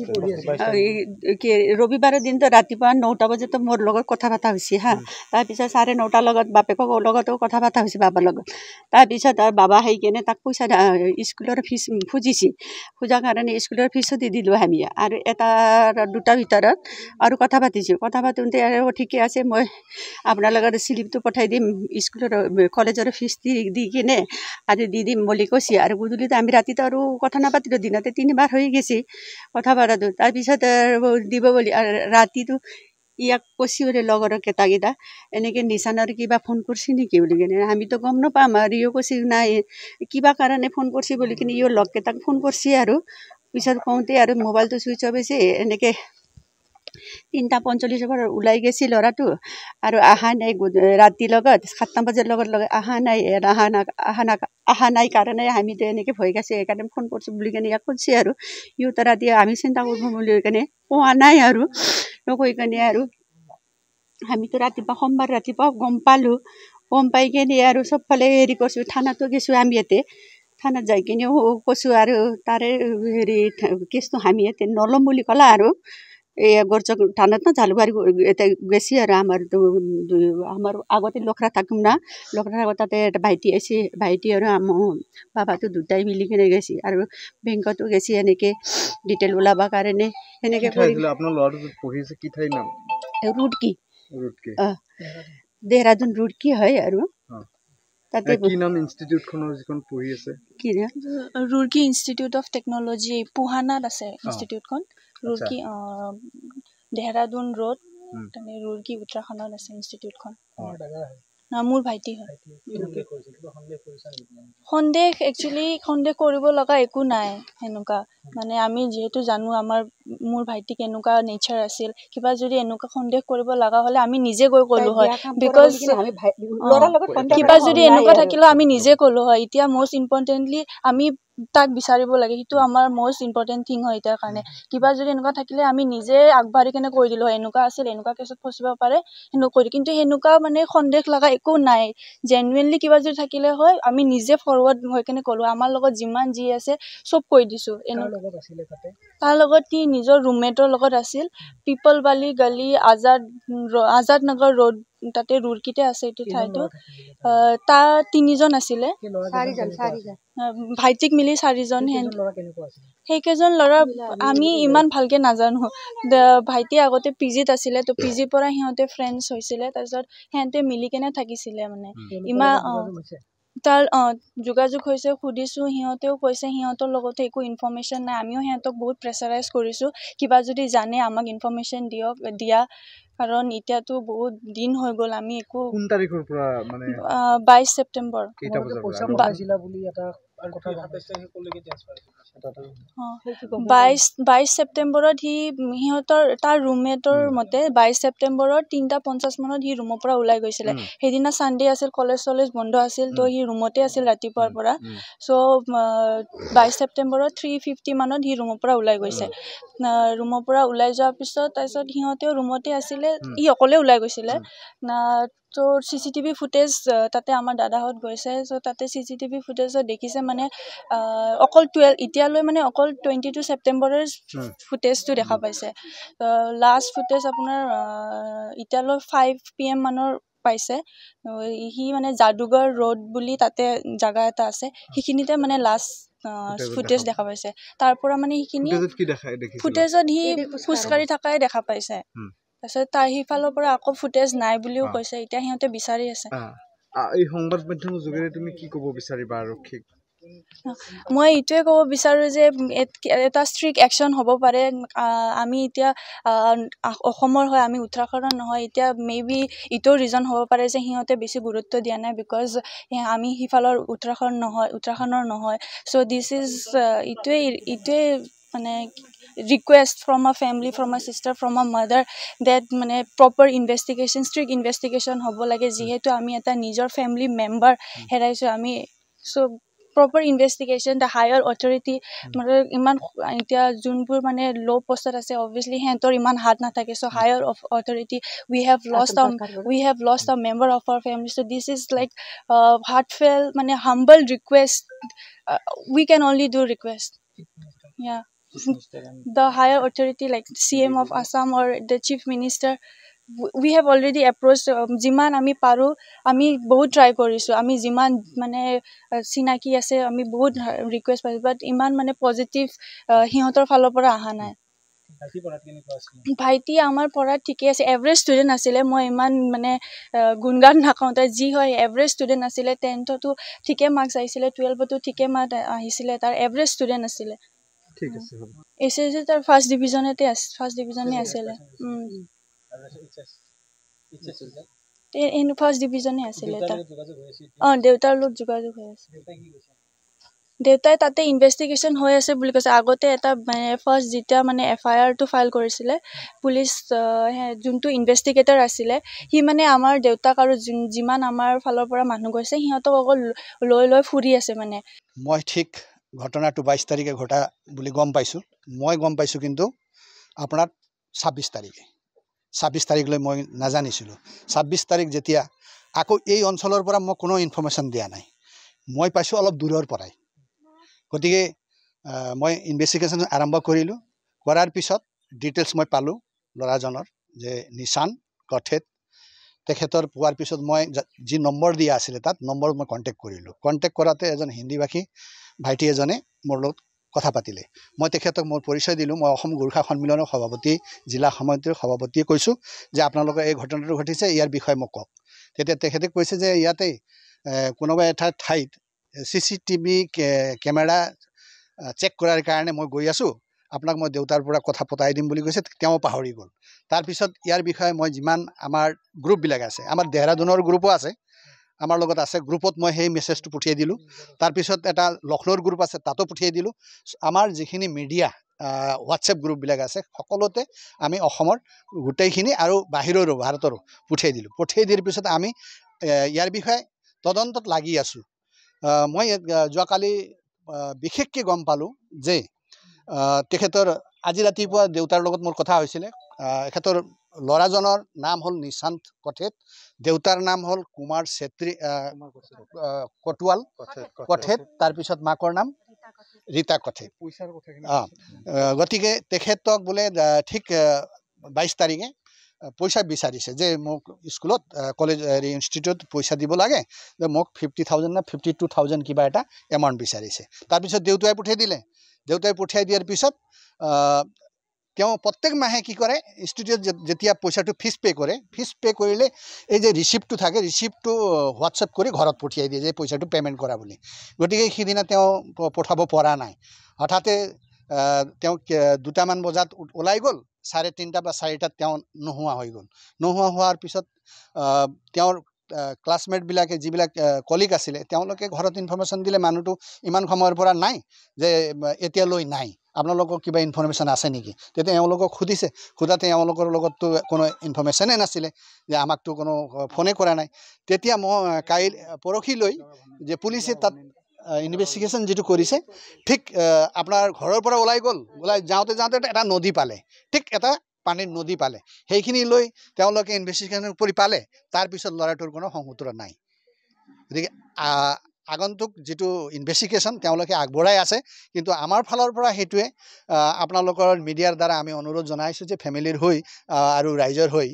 ৰবিবাৰ দিনটো ৰাতিপুৱা নটা বজাত মোৰ লগত কথা পতা হৈছে হা তাৰপিছত চাৰে নটাৰ লগত বাপেকৰ লগতো কথা পতা হৈছে বাবাৰ লগত তাৰপিছত বাবা আহি কিনে তাক পইচা স্কুলৰ ফিজ খুজিছে খোজাৰ কাৰণে স্কুলৰ ফিজো দি দিলোঁ আমি আৰু এটাৰ দুটাৰ ভিতৰত আৰু কথা পাতিছোঁ কথা পাতোঁতে আৰু ঠিকে আছে মই আপোনাৰ লগত শ্লিপটো পঠাই দিম স্কুলৰ কলেজৰ ফিজ দি দি কিনে আজি দি দিম বুলি কৈছে আৰু গধূলিতে আমি ৰাতিটো আৰু কথা নাপাতিলোঁ দিনতে তিনিবাৰ হৈ গৈছে কথা পাৰাটো তাৰপিছত আৰু দিব বুলি আৰু ৰাতিটো ইয়াক কৈছি বোলে লগৰ কেইটাকেইটা এনেকৈ নিচানৰ কিবা ফোন কৰিছে নেকি বুলি কেনে আমিতো গম নাপাম আৰু ইও কৈছে নাই কিবা কাৰণে ফোন কৰিছে বুলি কিনে ইও লগকেইটাক ফোন কৰিছে আৰু পিছত কওঁতে আৰু মোবাইলটো চুইচ অফ হৈছে এনেকৈ তিনিটা পঞ্চল্লিছৰ পৰা ওলাই গৈছে ল'ৰাটো আৰু অহা নাই ৰাতি লগত সাতটা বজাৰ লগত লগত অহা নাই অহা নাক অহা নাক অহা নাই কাৰণে আমিতো এনেকৈ ভয় খাইছোঁ সেইকাৰণে ফোন কৰিছোঁ বুলি কেনে ইয়াক কৈছে আৰু ইহঁতৰ ৰাতি আমি চিন্তা কৰিব বুলি কেনে কোৱা নাই আৰু নকৈ কেনে আৰু আমিতো ৰাতিপুৱা সোমবাৰ ৰাতিপুৱা গম পালোঁ গম পাই কিনে আৰু চবফালে হেৰি কৰিছোঁ থানাতো গৈছোঁ আমি ইয়াতে থানাত যাই কিনেও কৈছোঁ আৰু তাৰে হেৰি কেছটো আমি ইয়াতে নলম বুলি ক'লা আৰু এই এগৰ টানত না জালুকবাৰী এতিয়া গৈছে আৰু আমাৰ আমাৰ আগতে লখৰা থাকোঁ না লখৰা থাকোঁ তাতে এটা ভাইটি আহিছে ভাইটি আৰু মোৰ বাবাটো দুটাই মিলি কিনে গৈছে আৰু বেংকতো গৈছে এনেকৈ ডিটেইল ওলাবৰ কাৰণে সেনেকৈ ৰুটকি দেহৰাদুন ৰুটকি হয় আৰু ৰুৰ্কি ইনষ্টিটিউট অফ টেকনলজি পুহানাত আছে ইনষ্টিটিউটখন ৰুৰ্কী দেহৰাদুন ৰোড তাৰমানে ৰুৰ্কী উত্তৰাখণ্ডত আছে ইনষ্টিটিউটখন মোৰ ভাইটি হয় সন্দেহ একচুৱেলি সন্দেহ কৰিব লগা একো নাই সেনেকুৱা মানে আমি যিহেতু জানো আমাৰ মোৰ ভাইটি কেনেকুৱা নেচাৰ আছিল কিবা যদি এনেকুৱা সন্দেহ কৰিব লগা হ'লে আমি নিজে গৈ ক'লো হয় বিকজ কিবা যদি এনেকুৱা থাকিলেও আমি নিজে ক'লো হয় এতিয়া মষ্ট ইম্পৰ্টেণ্টলি আমি তাক বিচাৰিব লাগে সেইটো আমাৰ মষ্ট ইম্পৰ্টেণ্ট থিং হয় এতিয়াৰ কাৰণে কিবা যদি এনেকুৱা থাকিলে আমি নিজে আগবাঢ়ি কেনে কৈ দিলোঁ হয় এনেকুৱা আছিল এনেকুৱা কেছত ফচিব পাৰে সেনেকৈ কিন্তু সেনেকুৱা মানে সন্দেহ লগা একো নাই জেনুৱেনলি কিবা যদি থাকিলে হয় আমি নিজে ফৰৱাৰ্ড হৈ কেনে ক'লোঁ আমাৰ লগত যিমান যি আছে চব কৈ দিছোঁ এনেকুৱা তাৰ লগত সি নিজৰ ৰুমমেটৰ লগত আছিল পিপল বালি গলি আজাদ আজাদ নগৰ ৰোড তাতে ৰুৰকিতে আছে এইটো ঠাইটো তাৰ তিনিজন আছিলে ভাইটিক মিলি চাৰিজন সেইকেইজন ল'ৰা আমি ইমান ভালকে নাজানো ভাইটি আগতে পি জিত আছিলে তো পি জিৰ পৰা সিহঁতে ফ্ৰেণ্ডছ হৈছিলে তাৰপিছত সিহঁতে মিলি কেনে থাকিছিলে মানে ইমান তাৰ অঁ যোগাযোগ হৈছে সুধিছোঁ সিহঁতেও কৈছে সিহঁতৰ লগতে একো ইনফৰ্মেশ্যন নাই আমিও সিহঁতক বহুত প্ৰেচাৰাইজ কৰিছোঁ কিবা যদি জানে আমাক ইনফৰ্মেশ্যন দিয়ক দিয়া কাৰণ এতিয়াতো বহুত দিন হৈ গ'ল আমি একো বাইছ ছেপ্টেম্বৰ বুলি এটা বাইছ ছেপ্টেম্বৰত সি সিহঁতৰ তাৰ ৰুমমেটৰ মতে বাইছ ছেপ্টেম্বৰৰ তিনিটা পঞ্চাছ মানত সি ৰুমৰ পৰা ওলাই গৈছিলে সেইদিনা ছানডে আছিল কলেজ চলেজ বন্ধ আছিল ত' সি ৰুমতে আছিল ৰাতিপুৱাৰ পৰা চ' বাইছ ছেপ্টেম্বৰৰ থ্ৰী ফিফটি মানত সি ৰুমৰ পৰা ওলাই গৈছে ৰুমৰ পৰা ওলাই যোৱাৰ পিছত তাৰপিছত সিহঁতেও ৰুমতে আছিলে ই অকলে ওলাই গৈছিলে তো চি চি টিভি ফুটেজ তাতে আমাৰ দাদাহঁত গৈছে চ' তাতে চি চি টিভি ফুটেজত দেখিছে মানে অকল টুৱেল্ভ এতিয়ালৈ মানে অকল টুৱেণ্টি টু ছেপ্টেম্বৰৰ ফুটেজটো দেখা পাইছে লাষ্ট ফুটেজ আপোনাৰ এতিয়ালৈ ফাইভ পি এম মানৰ পাইছে সি মানে যাদুগড় ৰ'ড বুলি তাতে জেগা এটা আছে সেইখিনিতে মানে লাষ্ট ফুটেজ দেখা পাইছে তাৰ পৰা মানে সেইখিনি ফুটেজত সি খোজকাঢ়ি থকাই দেখা পাইছে তাৰপিছত তাৰ সিফালৰ পৰা আকৌ ফুটেজ নাই বুলিও কৈছে এতিয়া সিহঁতে বিচাৰি আছে এই সংবাদ মাধ্যমৰ যোগেৰে তুমি কি ক'ব বিচাৰিবা আৰক্ষীক মই এইটোৱে ক'ব বিচাৰোঁ যে এটা ষ্ট্ৰিক একশ্যন হ'ব পাৰে আমি এতিয়া অসমৰ হয় আমি উত্তৰাখণ্ডৰ নহয় এতিয়া মে বি ইটো ৰিজন হ'ব পাৰে যে সিহঁতে বেছি গুৰুত্ব দিয়া নাই বিকজ আমি সিফালৰ উত্তৰাখণ্ড নহয় উত্তৰাখণ্ডৰ নহয় চ' দিছ ইজ ইটোৱে ইটোৱে মানে request from my family from my sister from my mother that মানে প্ৰপাৰ ইনভেষ্টিগেশ্যন ষ্ট্ৰিক্ট ইনভেষ্টিগেশ্যন হ'ব লাগে hmm. যিহেতু আমি এটা নিজৰ ফেমিলি মেম্বাৰ হেৰাইছোঁ আমি so' proper investigation the higher authority মানে ইমান এতিয়া যোনবোৰ মানে ল' পষ্টত আছে অভিয়াছলি সিহঁতৰ ইমান হাত নাথাকে so' higher of authority we have lost a we have lost a member of our family so' this is like heart fail মানে humble request we can only do request য়া the higher authority like CM of Assam or the chief minister. We have already approached Ziman Ami Paru. Ami both try Korisu. Ami Ziman Mane Sinaki Ase Ami both request, but Iman Mane positive Hihotor Falopora Hana. ভাইটি আমার পড়া ঠিকই আছে average student আছিলে মই ইমান মানে গুণগান নাকাওঁ তাই যি হয় এভাৰেজ ষ্টুডেণ্ট আছিলে টেনথতো ঠিকে মাৰ্কছ আহিছিলে টুৱেলভতো ঠিকে মাৰ্ক আহিছিলে তাৰ এভাৰেজ ষ্টুডেণ্ট আছিলে ঠিক আছে হ'ব এইচ এছ এছ আৰু ফাৰ্ষ্ট ডিভিজনতে আছে ফাৰ্ষ্ট ডিভিজনে আছিলে ফাৰ্ষ্ট ডিভিজনে আছিলে অঁ দেউতাৰ লগত যোগাযোগ হৈ আছে দেউতাই তাতে ইনভেষ্টিগেশ্যন হৈ আছে বুলি কৈছে আগতে এটা মানে ফাৰ্ষ্ট যেতিয়া মানে এফ আই আৰটো ফাইল কৰিছিলে পুলিচ যোনটো ইনভেষ্টিগেটৰ আছিলে সি মানে আমাৰ দেউতাক আৰু যিমান আমাৰ ফালৰ পৰা মানুহ গৈছে সিহঁতক অকল লৈ লৈ ফুৰি আছে মানে মই ঠিক ঘটনাটো বাইছ তাৰিখে ঘটা বুলি গম পাইছোঁ মই গম পাইছোঁ কিন্তু আপোনাৰ ছাব্বিছ তাৰিখে ছাব্বিছ তাৰিখলৈ মই নাজানিছিলোঁ ছাব্বিছ তাৰিখ যেতিয়া আকৌ এই অঞ্চলৰ পৰা মই কোনো ইনফৰ্মেশ্যন দিয়া নাই মই পাইছোঁ অলপ দূৰৰ পৰাই গতিকে মই ইনভেষ্টিগেশ্যন আৰম্ভ কৰিলোঁ কৰাৰ পিছত ডিটেইলছ মই পালোঁ ল'ৰাজনৰ যে নিচান কঠেত তেখেতৰ পোৱাৰ পিছত মই যি নম্বৰ দিয়া আছিলে তাত নম্বৰত মই কণ্টেক্ট কৰিলোঁ কণ্টেক্ট কৰাতে এজন হিন্দীভাষী ভাইটি এজনে মোৰ লগত কথা পাতিলে মই তেখেতক মোৰ পৰিচয় দিলোঁ মই অসম গোৰ্খা সন্মিলনৰ সভাপতি জিলা সমিতিৰ সভাপতিয়ে কৈছোঁ যে আপোনালোকৰ এই ঘটনাটো ঘটিছে ইয়াৰ বিষয়ে মোক কওক তেতিয়া তেখেতে কৈছে যে ইয়াতে কোনোবা এটা ঠাইত C C TV camera check কৰাৰ কাৰণে মই গৈ আছোঁ আপোনাক মই দেউতাৰ পৰা কথা পতাই দিম বুলি কৈছে তেওঁ পাহৰি গ'ল তাৰপিছত ইয়াৰ বিষয়ে মই যিমান আমাৰ গ্ৰুপবিলাক আছে আমাৰ দেহৰাদুনৰ গ্ৰুপো আছে আমাৰ লগত আছে গ্ৰুপত মই সেই মেছেজটো পঠিয়াই দিলোঁ তাৰপিছত এটা লক্ষ্ণৌৰ গ্ৰুপ আছে তাতো পঠিয়াই দিলোঁ আমাৰ যিখিনি মিডিয়া হোৱাটছএপ গ্ৰুপবিলাক আছে সকলোতে আমি অসমৰ গোটেইখিনি আৰু বাহিৰৰো ভাৰতৰো পঠিয়াই দিলোঁ পঠিয়াই দিয়াৰ পিছত আমি ইয়াৰ বিষয়ে তদন্তত লাগি আছোঁ মই যোৱাকালি বিশেষকৈ গম পালোঁ যে তেখেতৰ আজি ৰাতিপুৱা দেউতাৰ লগত মোৰ কথা হৈছিলে এখেতৰ ল'ৰাজনৰ নাম হ'ল নিশান্ত কঠেত দেউতাৰ নাম হ'ল কুমাৰ চেত্ৰী কটোৱাল কঠেত তাৰপিছত মাকৰ নাম ৰীতা কঠেত অঁ গতিকে তেখেতক বোলে ঠিক বাইছ তাৰিখে পইচা বিচাৰিছে যে মোক স্কুলত কলেজ হেৰি ইনষ্টিটিউট পইচা দিব লাগে মোক ফিফটি থাউজেণ্ড নে ফিফটি টু থাউজেণ্ড কিবা এটা এমাউণ্ট বিচাৰিছে তাৰপিছত দেউতাই পঠিয়াই দিলে দেউতাই পঠিয়াই দিয়াৰ পিছত তেওঁ প্ৰত্যেক মাহে কি কৰে ইনষ্টিটিউট যেতিয়া পইচাটো ফিজ পে' কৰে ফিজ পে' কৰিলে এই যে ৰিচিপ্টটো থাকে ৰিচিপ্টটো হোৱাটছএপ কৰি ঘৰত পঠিয়াই দিয়ে যে পইচাটো পে'মেণ্ট কৰা বুলি গতিকে সিদিনা তেওঁ পঠাব পৰা নাই হঠাতে তেওঁ দুটামান বজাত ওলাই গ'ল চাৰে তিনিটা বা চাৰিটাত তেওঁ নোহোৱা হৈ গ'ল নোহোৱা হোৱাৰ পিছত তেওঁৰ ক্লাছমেটবিলাকে যিবিলাক কলিগ আছিলে তেওঁলোকে ঘৰত ইনফৰ্মেশ্যন দিলে মানুহটো ইমান সময়ৰ পৰা নাই যে এতিয়ালৈ নাই আপোনালোকক কিবা ইনফৰ্মেশ্যন আছে নেকি তেতিয়া এওঁলোকক সুধিছে সোধাতে এওঁলোকৰ লগততো কোনো ইনফৰ্মেশ্যনে নাছিলে যে আমাকতো কোনো ফোনে কৰা নাই তেতিয়া মই কাইল লৈ যে পুলিচে তাত ইনভেষ্টিগেশ্যন যিটো কৰিছে ঠিক আপোনাৰ ঘৰৰ পৰা ওলাই গ'ল ওলাই যাওঁতে যাওঁতে এটা নদী পালে ঠিক এটা পানীত নদী পালে সেইখিনি লৈ তেওঁলোকে ইনভেষ্টিগেশ্যন কৰি পালে তাৰপিছত ল'ৰাটোৰ কোনো সংসুতৰা নাই গতিকে আগন্তুক যিটো ইনভেষ্টিগেশ্যন তেওঁলোকে আগবঢ়াই আছে কিন্তু আমাৰ ফালৰ পৰা সেইটোৱে আপোনালোকৰ মিডিয়াৰ দ্বাৰা আমি অনুৰোধ জনাইছোঁ যে ফেমিলিৰ হৈ আৰু ৰাইজৰ হৈ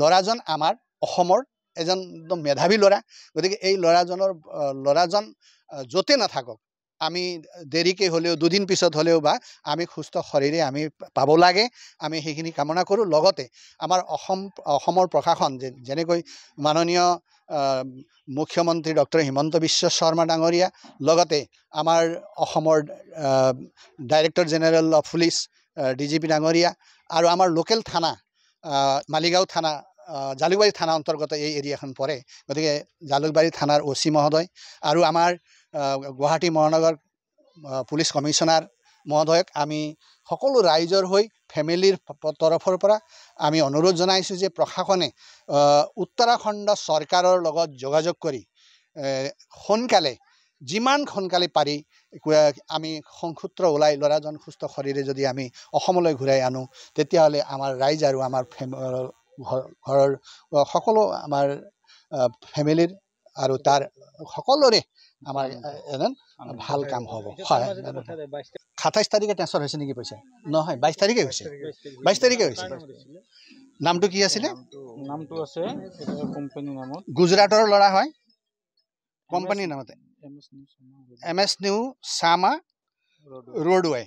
ল'ৰাজন আমাৰ অসমৰ এজন একদম মেধাৱী ল'ৰা গতিকে এই ল'ৰাজনৰ ল'ৰাজন য'তে নাথাকক আমি দেৰিকৈ হ'লেও দুদিন পিছত হ'লেও বা আমি সুস্থ শৰীৰে আমি পাব লাগে আমি সেইখিনি কামনা কৰোঁ লগতে আমাৰ অসম অসমৰ প্ৰশাসন যে যেনেকৈ মাননীয় মুখ্যমন্ত্ৰী ডক্টৰ হিমন্ত বিশ্ব শৰ্মা ডাঙৰীয়া লগতে আমাৰ অসমৰ director general of police D G P ডাঙৰীয়া আৰু আমাৰ লোকেল থানা মালিগাঁও থানা জালুকবাৰী থানা অন্তৰ্গত এই এৰিয়াখন পৰে গতিকে জালুকবাৰী থানাৰ অ' চি মহোদয় আৰু আমাৰ গুৱাহাটী মহানগৰ পুলিচ কমিশ্যনাৰ মহোদয়ক আমি সকলো ৰাইজৰ হৈ ফেমিলিৰ তৰফৰ পৰা আমি অনুৰোধ জনাইছোঁ যে প্ৰশাসনে উত্তৰাখণ্ড চৰকাৰৰ লগত যোগাযোগ কৰি সোনকালে যিমান সোনকালে পাৰি আমি সংসূত্ৰ ওলাই ল'ৰাজন সুস্থ শৰীৰে যদি আমি অসমলৈ ঘূৰাই আনো তেতিয়াহ'লে আমাৰ ৰাইজ আৰু আমাৰ ফেম ঘৰৰ সকলো আমাৰ ফেমিলিৰ আৰু তাৰ সকলোৰে আমাৰ এজন ভাল কাম হ'ব হয় সাতাইছ তাৰিখে ট্ৰেঞ্চফাৰ হৈছে নেকি পইচা নহয় বাইছ তাৰিখে হৈছে বাইছ তাৰিখে হৈছে নামটো কি আছিলে নামটো আছে গুজৰাটৰ ল'ৰা হয় কোম্পানীৰ নামতে এম এছ নিউ চামা ৰোড ৱাই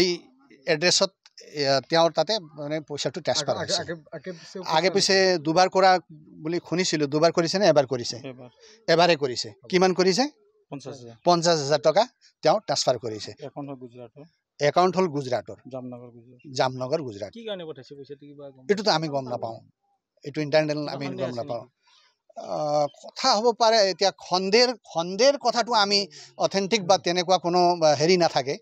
এই এড্ৰেছত তেওঁৰ তাতে মানে পইচাটো ট্ৰেঞ্চফাৰ হৈছে আগে পিছে দুবাৰ কৰা বুলি শুনিছিলো দুবাৰ কৰিছে নে এবাৰ কৰিছে এবাৰে কৰিছে কিমান কৰিছে পঞ্চাছ হাজাৰ টকা তেওঁ ট্ৰাঞ্চফাৰ কৰিছে একাউণ্ট হ'ল গুজৰাটৰ জামনগৰ গুজৰাট এইটোতো আমি গম নাপাওঁ এইটো ইণ্টাৰনেল আমি গম নাপাওঁ কথা হ'ব পাৰে এতিয়া খন্দেৰ খন্দেৰ কথাটো আমি অথেণ্টিক বা তেনেকুৱা কোনো হেৰি নাথাকে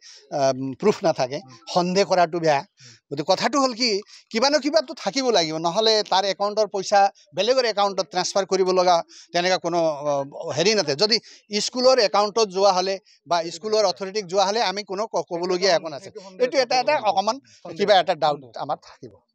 প্ৰুফ নাথাকে সন্দেহ কৰাটো বেয়া গতিকে কথাটো হ'ল কি কিবা নহয় কিবাটো থাকিব লাগিব নহ'লে তাৰ একাউণ্টৰ পইচা বেলেগৰ একাউণ্টত ট্ৰেন্সফাৰ কৰিব লগা তেনেকুৱা কোনো হেৰি নাথাকে যদি স্কুলৰ একাউণ্টত যোৱা হ'লে বা স্কুলৰ অথৰিটিক যোৱা হ'লে আমি কোনো ক'বলগীয়া একো নাছিল এইটো এটা এটা অকণমান কিবা এটা ডাউট আমাৰ থাকিব